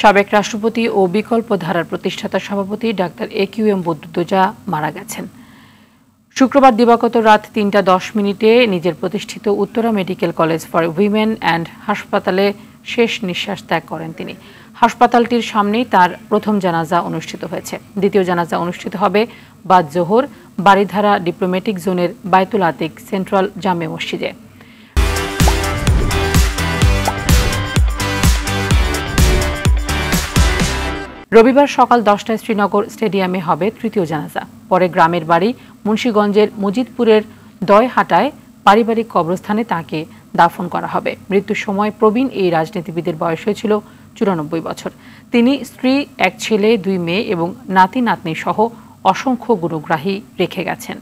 সাবেক রাষ্ট্রপতি ও বিকল্প ধারার প্রতিষ্ঠাতা সভাপতি doctor A Q M Badruddoza মারা গেছেন শুক্রবার দিবাগত রাত তিনটা দশ মিনিটে নিজের প্রতিষ্ঠিত Uttara medical college for women and হাসপাতালে শেষ নিঃশ্বাস ত্যাগ করেন তিনি হাসপাতালটির সামনেই তার প্রথম জানাজা অনুষ্ঠিত হয়েছে দ্বিতীয় জানাজা অনুষ্ঠিত হবে বাদ জোহর বাড়িধারা ডিপ্লোম্যাটিক জোনের বায়তুল আতিক সেন্ট্রাল জামে মসজিদে রবিবার সকাল দশটায় শ্রীনগর স্টেডিয়ামে হবে তৃতীয় জানাজা পরে গ্রামের বাড়ি মুন্সীগঞ্জের মজিদপুরের দয়হাটায় পারিবারিক কবরস্থানে তাকে দাফন করা হবে মৃত্যুর সময় প্রবীণ এই রাজনীতিবিদের বয়স হয়েছিল চুরানব্বই বছর তিনি স্ত্রী এক ছেলে দুই মেয়ে এবং নাতি নাতনি সহ অসংখ্য গুরুগ্রাহী রেখে গেছেন